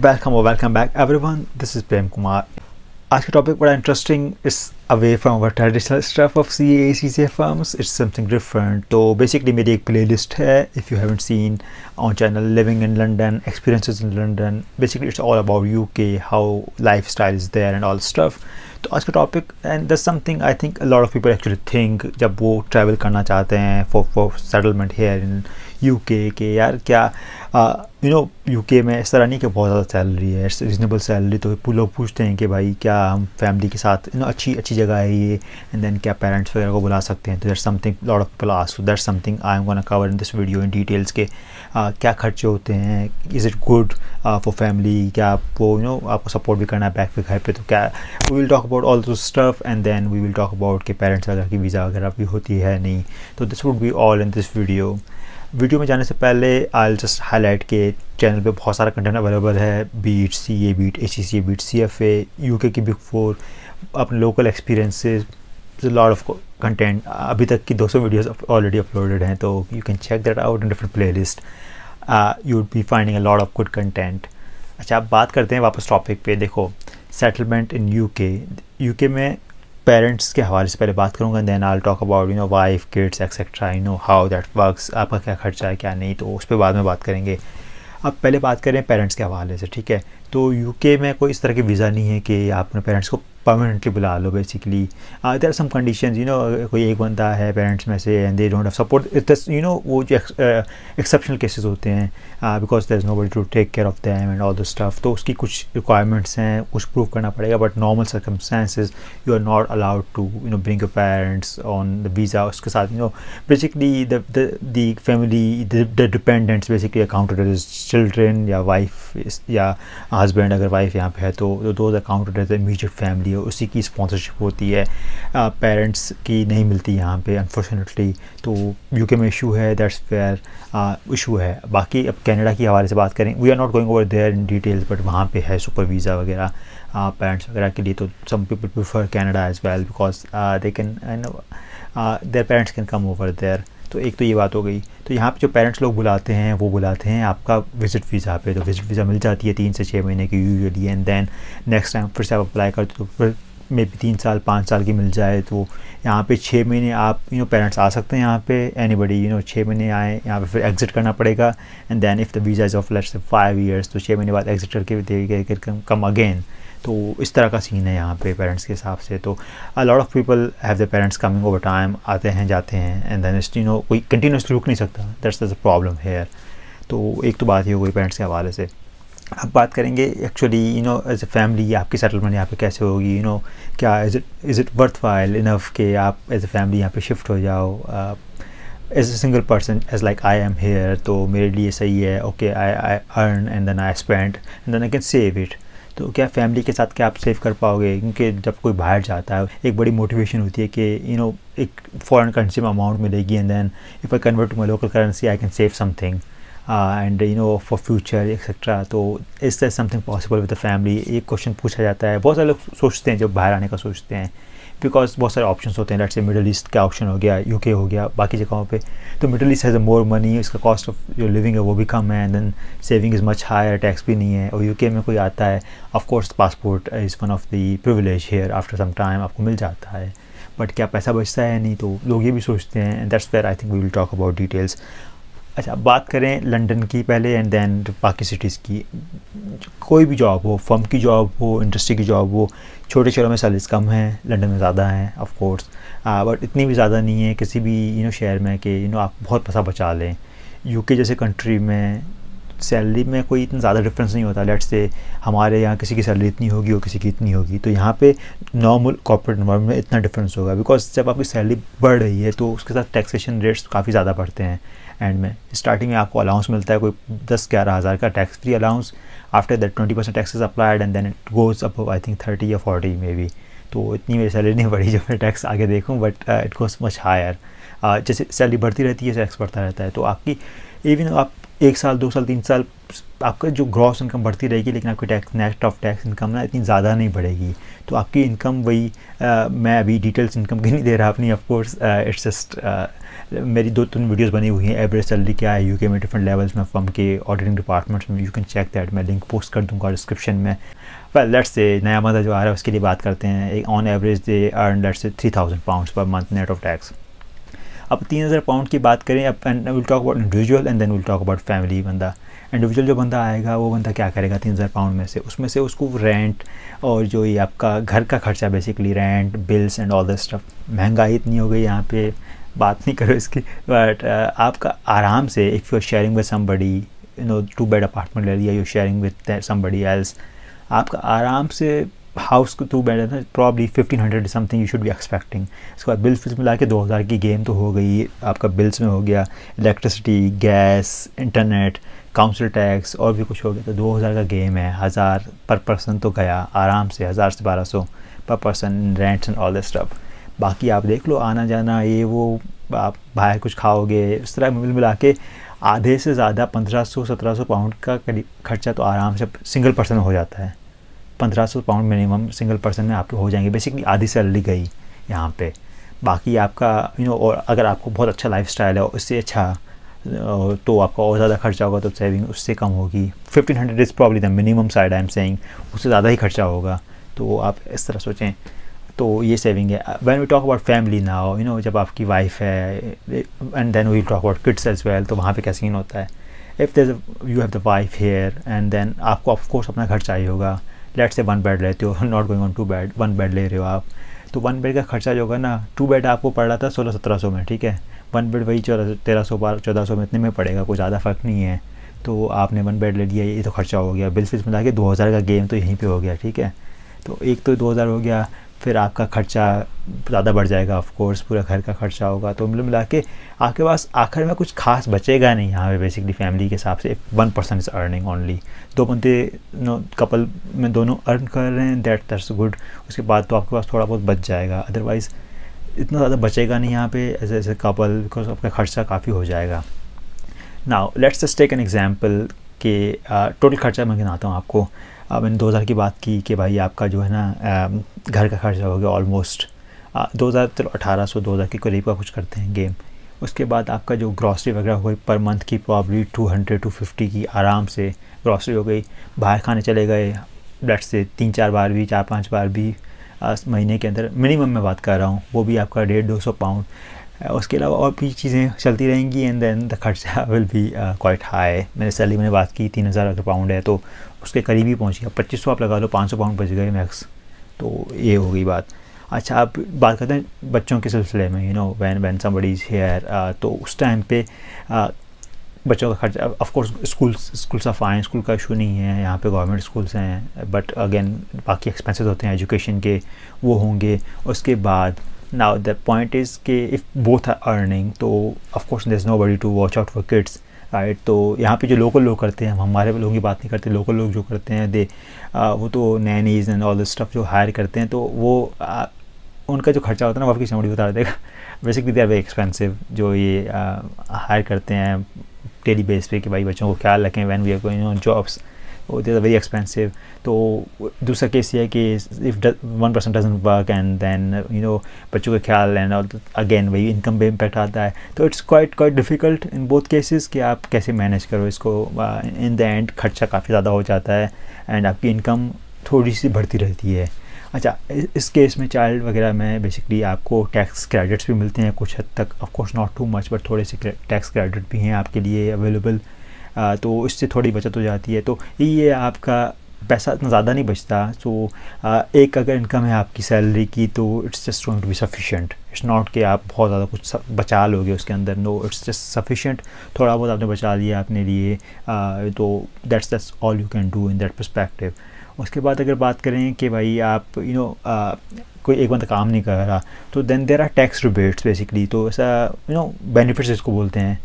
Welcome or welcome back everyone. This is Prem Kumar. आज topic, topic बड़ा interesting is. away from our traditional stuff of CA, CCA firms. It's something different. So basically my एक playlist here, if you haven't seen on channel Living in London, Experiences in London. Basically it's all about UK, how lifestyle is there and all stuff. तो ask a topic and there's something I think a lot of people actually think जब वो travel karna चाहते हैं for for settlement here in UK ke yaar kya, uh, you know, UK mein is tarah nahi ke bahut zyada salary hai, reasonable salary तो लोग पूछते poochte hain ke bhai kya hum family ke you you know, achhi, achhi जगह है ये and then क्या parents वगैरह को बुला सकते हैं तो that something lot of people ask that something I am gonna cover in this video in details के uh, क्या खर्चे होते हैं is it good for family क्या आपको यू नो आपको सपोर्ट भी करना है बैक पे घर पे तो क्या we will talk about all those stuff and then we will talk about के पेरेंट्स वगैरह की वीज़ा वगैरह भी होती है नहीं तो this would be all in this video video में जाने से पहले आई जस्ट हाईलाइट के चैनल पे बहुत सारा कंटेंट अवेलेबल है beat C A beat A C C beat C F A U K की बिग फोर अपने local experiences lot of content अभी तक की 200 वीडियोस ऑलरेडी अपलोडेड हैं तो you can check that out in different play list you would be finding a lot of good content अच्छा आप बात करते हैं वापस टॉपिक पे देखो settlement in U K U K में पेरेंट्स के हवाले से पहले बात करूँगा then I'll talk about you know wife kids etcetera you know how that works आपका क्या खर्चा है क्या नहीं तो उस पर बाद में बात करेंगे अब पहले बात करें पेरेंट्स के हवाले से ठीक है तो यूके में कोई इस तरह के वीज़ा नहीं है कि आप अपने पेरेंट्स को परमानेंटली बुला लो basically there are some condition you know कोई एक बंदा है पेरेंट्स में से and they don't have support you know वो जो एक्सेप्शनल केसेस uh, होते हैं because there is nobody to take care of them and all the stuff तो उसकी कुछ रिक्वायरमेंट्स हैं कुछ प्रूव करना पड़ेगा but normal circumstances you are not allowed to you know bring your parents on the visa उसके साथ you know basically the family the dependents basically accounted children या वाइफ या हस्बैंड अगर वाइफ यहाँ पे है तो those accounted as immediate family है उसी की स्पॉन्सरशिप होती है पेरेंट्स की नहीं मिलती यहाँ पे अनफॉर्चुनेटली तो यूके में इशू है दैट्स फेयर इशू है बाकी अब कनाडा की हवाले से बात करें we are not going over there in details but वहाँ पे है सुपर वीज़ा वगैरह पेरेंट्स वगैरह के लिए तो some people prefer Canada as well because they can their parents can come over there तो एक तो ये बात हो गई तो यहाँ पे जो पेरेंट्स लोग बुलाते हैं वो बुलाते हैं आपका विजिट वीज़ा पे तो विजिट वीज़ा मिल जाती है तीन से छः महीने की usually and then next time फिर से आप अप्लाई करते हो तो फिर मे बी तीन साल पाँच साल की मिल जाए तो यहाँ पे छः महीने आप यू नो पेरेंट्स आ सकते हैं यहाँ पे बड़ी यू नो छः महीने आए यहाँ पे फिर एग्जिट करना पड़ेगा and then if the visa is of let's five years तो छः महीने बाद एग्जिट करके कम अगेन तो इस तरह का सीन है यहाँ पे पेरेंट्स के हिसाब से तो a lot of people have the parents coming over time आते हैं जाते हैं एंड देन यू नो कोई कंटिन्यूसली रुक नहीं सकता दैट्स द प्रॉब्लम हेयर तो एक तो बात ही हो गई पेरेंट्स के हवाले से अब बात करेंगे actually you know as a family आपकी सेटलमेंट यहाँ पे कैसे होगी यू you नो know, क्या is it is it worth file enough के आप एज ए फैमिली यहाँ पे शिफ्ट हो जाओ as a single person as like I am here तो मेरे लिए सही है okay I I earn and then I spend and then I can save it तो क्या फैमिली के साथ क्या आप सेव कर पाओगे क्योंकि जब कोई बाहर जाता है एक बड़ी मोटिवेशन होती है कि यू नो एक फॉरेन करेंसी में अमाउंट मिलेगी and then if I convert to my local currency I can save something and you know for future etcetera तो is something possible with the family एक question पूछा जाता है बहुत सारे लोग सोचते हैं जब बाहर आने का सोचते हैं बिकॉज बहुत सारे ऑप्शन होते हैं लेट्स से मिडल ईस्ट का ऑप्शन हो गया यूके हो गया बाकी जगहों पे तो Middle East has a more money इसका कॉस्ट ऑफ जो लिविंग है वो भी कम है then saving is much higher tax भी नहीं है और यूके में कोई आता है of course passport is one of the privilege here after some time आपको मिल जाता है बट क्या पैसा बचता है नहीं तो लोग ये भी सोचते हैं and that's where I think we will talk about details अच्छा बात करें लंदन की पहले एंड देन बाकी सिटीज़ की कोई भी जॉब हो फर्म की जॉब हो इंडस्ट्री की जॉब हो छोटे शहरों में सैलरीज कम हैं लंदन में ज़्यादा हैं ऑफ कोर्स बट इतनी भी ज़्यादा नहीं है किसी भी यू नो शहर में कि यू नो आप बहुत पैसा बचा लें यूके जैसे कंट्री में सैलरी में कोई इतना ज़्यादा डिफरेंस नहीं होता लेट से हमारे यहाँ किसी की सैलरी इतनी होगी और किसी की इतनी होगी तो यहाँ पे नॉर्मल कॉर्पोरेट इन्वायरमेंट में इतना डिफरेंस होगा बिकॉज जब आपकी सैलरी बढ़ रही है तो उसके साथ टैक्सेशन रेट्स काफ़ी ज़्यादा बढ़ते हैं एंड में स्टार्टिंग में आपको अलाउंस मिलता है कोई दस ग्यारह हज़ार का tax free allowance after that twenty percent taxes applied and then it goes up I think thirty या फोर्टी मे बी तो इतनी मेरी सैलरी नहीं बढ़ी जब मैं टैक्स आगे देखूँ but it goes much higher जैसे सैलरी बढ़ती रहती है टैक्स तो बढ़ता रहता है तो आपकी इवन आप एक साल दो साल तीन साल आपका जो ग्रॉस इनकम बढ़ती रहेगी लेकिन आपकी tax net of tax income ना इतनी ज़्यादा नहीं बढ़ेगी तो आपकी इनकम वही आ, मैं अभी डिटेल्स इनकम की नहीं दे रहा अपनी ऑफकोर्स इट्स जस्ट मेरी दो तीन वीडियोस बनी हुई हैं एवरेज सैलरी क्या है यूके में डिफरेंट लेवल्स में फर्म के ऑडिटिंग डिपार्टमेंट्स में यू कैन चेक दैट मैं लिंक पोस्ट कर दूँगा डिस्क्रिप्शन में वेल लेट्स से नया मदा जो आ रहा है उसके लिए बात करते हैं on average they earn let's say three thousand pounds per month net of tax अब तीन हज़ार पाउंड की बात करें अब and will talk about individual and then will talk about family बंदा इंडिविजुअल जो बंदा आएगा वो बंदा क्या करेगा तीन हज़ार पाउंड में से उसमें से उसको रेंट और जो ये आपका घर का खर्चा basically rent bills and all the stuff महंगाई इतनी हो गई यहाँ पे बात नहीं करो इसकी बट uh, आपका आराम से if you are sharing with somebody you know two bed apartment ले लिया you sharing with somebody else आपका आराम से हाउस के थ्रू है ना probably fifteen hundred something you should भी एक्सपेक्टिंग इसके बाद बिल फिल्स मिला के दो हज़ार की गेम तो हो गई आपका बिल्स में हो गया electricity gas internet council tax और भी कुछ हो गया तो दो हज़ार का गेम है हज़ार पर पर्सन तो गया आराम से हज़ार से बारह सौ पर person rents and all this stuff बाकी आप देख लो आना जाना ये वो आप बाहर कुछ खाओगे इस तरह मिल मिला के आधे से ज़्यादा पंद्रह सौ सत्रह सौ पाउंड का करीब खर्चा तो आराम से सिंगल पर्सन हो जाता है पंद्रह सौ पाउंड मिनिमम सिंगल पर्सन में आपके हो जाएंगे बेसिकली आधी सैलरी गई यहाँ पे बाकी आपका यू नो और अगर आपको बहुत अच्छा लाइफ स्टाइल है उससे अच्छा तो आपका और ज़्यादा खर्चा होगा तो सेविंग उससे कम होगी fifteen hundred is probably the minimum side I am saying उससे ज़्यादा ही खर्चा होगा तो आप इस तरह सोचें तो ये सेविंग है when we talk about family ना हो यू नो जब आपकी वाइफ है and then we talk about kids as well तो वहाँ पे क्या सीन होता है if there you have the wife here and then आपको ऑफकोर्स अपना खर्चा ही होगा लेट से वन बेड लेते हो not going on two bed one bed ले रहे हो आप तो वन बेड का खर्चा जो होगा ना टू बेड आपको पड़ रहा था सोलह सत्रह सौ में ठीक है वन बेड वही चौदह तेरह सौ बारह चौदह सौ में इतने में पड़ेगा कोई ज़्यादा फ़र्क नहीं है तो आपने वन बेड ले लिया ये तो खर्चा हो गया बिल फिल्स मिला के दो हज़ार का गेम तो यहीं पर हो गया ठीक है तो एक तो दो हज़ार हो गया फिर आपका खर्चा ज़्यादा बढ़ जाएगा ऑफ कोर्स पूरा घर का खर्चा होगा तो मिल मिला के आपके पास आखिर में कुछ खास बचेगा नहीं यहाँ पे बेसिकली फैमिली के हिसाब से one person is earning only दो बंदे नो कपल में दोनों अर्न कर रहे हैं दैट दैट्स गुड उसके बाद तो आपके पास थोड़ा बहुत बच जाएगा अदरवाइज़ इतना ज़्यादा बचेगा नहीं यहाँ पे as as a couple because आपका खर्चा काफ़ी हो जाएगा now let's just take an example के टोटल uh, खर्चा मैं गिनाता हूँ आपको मैंने दो हज़ार की बात की कि भाई आपका जो है ना घर का खर्चा हो गया ऑलमोस्ट दो हज़ार तो अठारह सौ दो हज़ार के करीब का कुछ करते हैं गेम उसके बाद आपका जो ग्रॉसरी वगैरह हो गई पर मंथ की probably two hundred two fifty की आराम से ग्रॉसरी हो गई बाहर खाने चले गए ब्लड से तीन चार बार भी चार पाँच बार भी महीने के अंदर मिनिमम मैं बात कर रहा हूँ वो भी आपका डेढ़ दो सौ पाउंड उसके अलावा और भी चीज़ें चलती रहेंगी एंड देन द खर्चा विल बी क्वाइट हाई मैंने सैलरी मैंने बात की तीन हज़ार अगर पाउंड है तो उसके करीब ही पहुँच गया पच्चीस सौ आप लगा लो पाँच सौ पाउंड बच गए मैक्स तो ये हो गई बात अच्छा आप बात करते हैं बच्चों के सिलसिले में you know when when somebody बड़ी हेयर तो उस टाइम पे आ, बच्चों का खर्चा of course school schools of fine school का इशू नहीं है यहाँ पे गवर्नमेंट स्कूल्स हैं बट अगेन बाकी एक्सपेंसेस होते हैं एजुकेशन के वो होंगे उसके बाद now the point is कि if both are earning तो of course there's nobody to watch out for kids right तो यहाँ पे जो लोकल लोग करते हैं हम हमारे लोगों की बात नहीं करते लोकल लोग जो करते हैं दे वो तो nannies and all this stuff जो हायर करते हैं तो वो उनका जो खर्चा होता है ना वो आपकी चमड़ी उतार देगा basically they are very expensive जो ये हायर करते हैं डेली बेस पे कि भाई बच्चों को ख्याल रखें when we are going on jobs oh, these are very expensive तो दूसरा केस ये है कि if one person doesn't work and then you know बच्चों का ख्याल एंड अगेन वही इनकम पे इम्पैक्ट आता है तो it's quite quite difficult in both cases कि आप कैसे मैनेज करो इसको इन द एंड खर्चा काफ़ी ज़्यादा हो जाता है एंड आपकी इनकम थोड़ी सी बढ़ती रहती है अच्छा इस केस में चाइल्ड वगैरह में बेसिकली आपको टैक्स क्रेडिट्स भी मिलते हैं कुछ हद तक of course not too much but थोड़े से टैक्स क्रेडिट भी हैं आपके लिए अवेलेबल तो उससे थोड़ी बचत हो जाती है तो ये आपका पैसा इतना ज़्यादा नहीं बचता सो so, एक अगर इनकम है आपकी सैलरी की तो it's just going to be sufficient it's not कि आप बहुत ज़्यादा कुछ बचा लोगे उसके अंदर नो इट्स जस्ट सफिशेंट थोड़ा बहुत आपने बचा लिया आपने लिए तो that's that's all you can do in that perspective उसके बाद अगर बात करें कि भाई आप यू you नो know, कोई एक बंदा काम नहीं कर रहा तो then there are tax rebates basically तो ऐसा यू नो बेनिफिट्स इसको बोलते हैं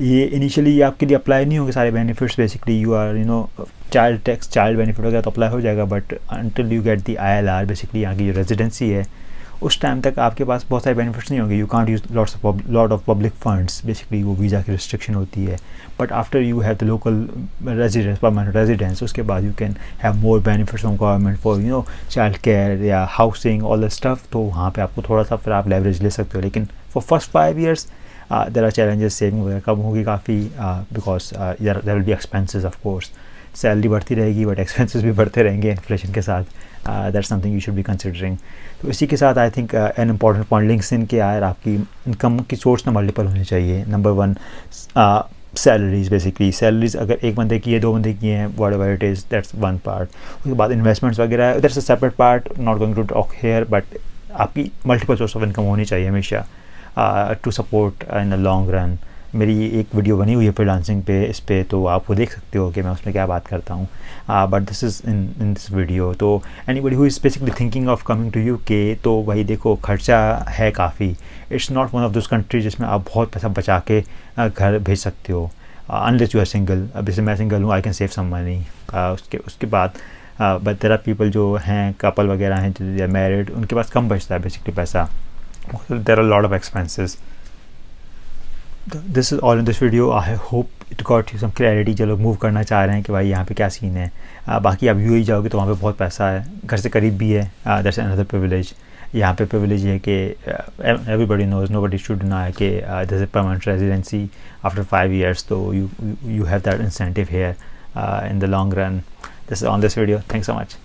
ये इनिशियली आपके लिए अप्लाई नहीं होंगे सारे benefits basically you are you know child tax child benefit वगैरह तो अप्लाई हो जाएगा but until you get the I L R basically यहाँ की जो रेजिडेंसी है उस टाइम तक आपके पास बहुत सारे बेनिफिट्स नहीं होंगे you can't use lots of lot of public funds basically वो वीज़ा की रिस्ट्रिक्शन होती है but after you have the local residence permanent residence उसके बाद you can have more benefits from government for you know child care या housing all the stuff तो वहाँ पर आपको थोड़ा सा फिर आप लेवरेज ले सकते हो लेकिन for first five years uh, there are challenges saving वगैरह कम होगी काफ़ी because there will be expenses of course salary बढ़ती रहेगी बट एक्सपेंसिज भी बढ़ते रहेंगे इन्फ्लेशन के साथ दैट समथिंग यू शुड भी कंसिडरिंग तो इसी के साथ I think an important point links in के यार आपकी इनकम की सोर्स ना मल्टीपल होनी चाहिए number one salaries basically salaries अगर एक बंदे की है दो बंदे की हैं whatever it is that's one part उसके बाद इन्वेस्टमेंट्स वगैरह that's a separate part not going to talk here but आपकी मल्टीपल सोर्स ऑफ इनकम होनी चाहिए हमेशा to support in the long run मेरी एक वीडियो बनी हुई है फिर डांसिंग पे इस पर तो आप वो देख सकते हो कि मैं उसमें क्या बात करता हूँ but this is in in this video तो anybody who is specifically thinking of coming to UK तो भाई देखो खर्चा है काफ़ी it's not one of this country जिसमें आप बहुत पैसा बचा के घर भेज सकते हो अनलेस यू आर सिंगल अब जैसे मैं सिंगल हूँ I can save some money उसके उसके बाद बट देर आर पीपल जो हैं कपल वगैरह हैं जो मैरिड उनके पास कम बचता है बेसिकली पैसा there are a lot of expenses this is all in this video I hope it got you some clarity जो लोग मूव करना चाह रहे हैं कि भाई यहाँ पे क्या सीन है आ, बाकी आप यू जाओगे तो वहाँ पे बहुत पैसा है घर से करीब भी है दैट्स अनदर प्रिविलेज यहाँ पे प्रिविलेज है कि everybody knows nobody should ना है कि this is permanent residency after five years तो you you have that incentive here in the long run this on this video thank so much